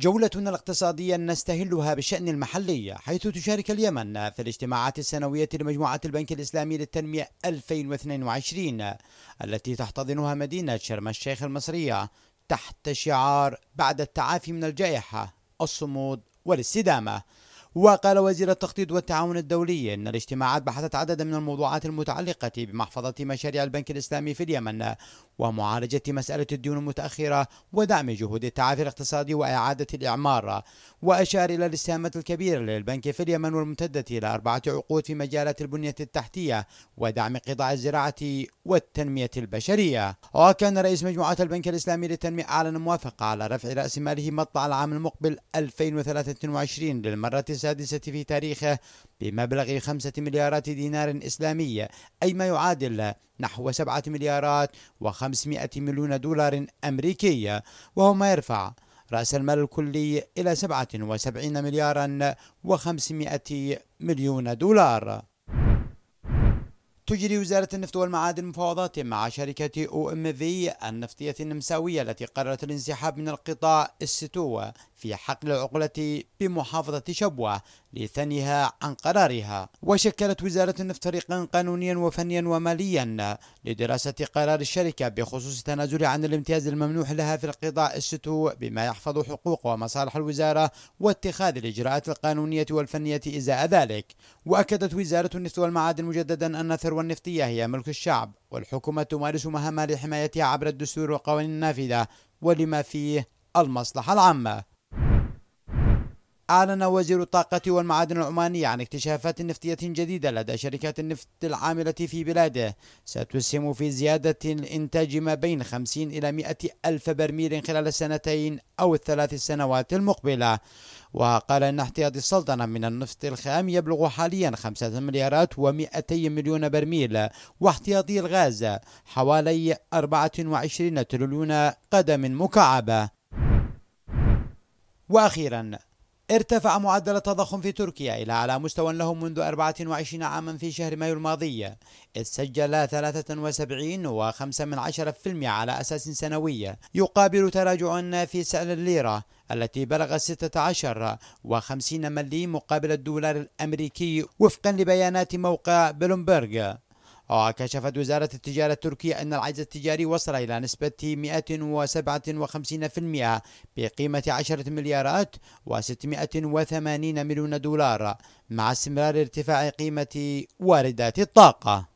جولتنا الاقتصادية نستهلها بالشأن المحلي حيث تشارك اليمن في الاجتماعات السنوية لمجموعة البنك الإسلامي للتنمية 2022 التي تحتضنها مدينة شرم الشيخ المصرية تحت شعار بعد التعافي من الجائحة الصمود والاستدامة وقال وزير التخطيط والتعاون الدولي أن الاجتماعات بحثت عددا من الموضوعات المتعلقة بمحفظة مشاريع البنك الإسلامي في اليمن ومعالجة مسألة الديون المتأخرة ودعم جهود التعافي الاقتصادي وإعادة الإعمار وأشار إلى الاستهامات الكبيرة للبنك في اليمن والممتدة إلى أربعة عقود في مجالات البنية التحتية ودعم قطاع الزراعة والتنمية البشرية وكان رئيس مجموعة البنك الإسلامي للتنمية أعلن موافقة على رفع رأس ماله مطلع العام المقبل 2023 للمرة السادسة في تاريخه بمبلغ خمسة مليارات دينار إسلامي أي ما يعادل نحو سبعة مليارات وخمسمائة مليون دولار أمريكي وهو ما يرفع رأس المال الكلي إلى 77 مليارا و500 مليون دولار تجري وزارة النفط والمعادن مفاوضات مع شركة او ام في النفطية النمساوية التي قررت الانسحاب من القطاع الستوى في حقل العقلة بمحافظة شبوة لثنيها عن قرارها وشكلت وزارة النفط فريقا قانونيا وفنيا وماليا لدراسة قرار الشركة بخصوص التنازل عن الامتياز الممنوح لها في القطاع الستو بما يحفظ حقوق ومصالح الوزارة واتخاذ الإجراءات القانونية والفنية إزاء ذلك وأكدت وزارة النفط والمعادن مجددا أن ثروة والنفطية هي ملك الشعب والحكومة تمارس مهامها لحمايتها عبر الدستور والقوانين النافذة ولما فيه المصلحة العامة أعلن وزير الطاقة والمعادن العماني عن اكتشافات نفطية جديدة لدى شركات النفط العاملة في بلاده ستسهم في زيادة الإنتاج ما بين 50 إلى 100 ألف برميل خلال السنتين أو الثلاث سنوات المقبلة وقال أن احتياط السلطنة من النفط الخام يبلغ حاليا 5 مليارات و200 مليون برميل واحتياطي الغاز حوالي 24 تريليون قدم مكعبة وأخيرا ارتفع معدل التضخم في تركيا إلى أعلى مستوى له منذ 24 عاما في شهر مايو الماضي إذ سجل 73.5% على أساس سنوي يقابل تراجع في سعر الليرة التي بلغ 16 و50 مليم مقابل الدولار الأمريكي وفقا لبيانات موقع بلومبرغ وكشفت آه، وزارة التجارة التركية أن العجز التجاري وصل إلى نسبة 157% بقيمة 10 مليارات و680 مليون دولار مع استمرار ارتفاع قيمة واردات الطاقة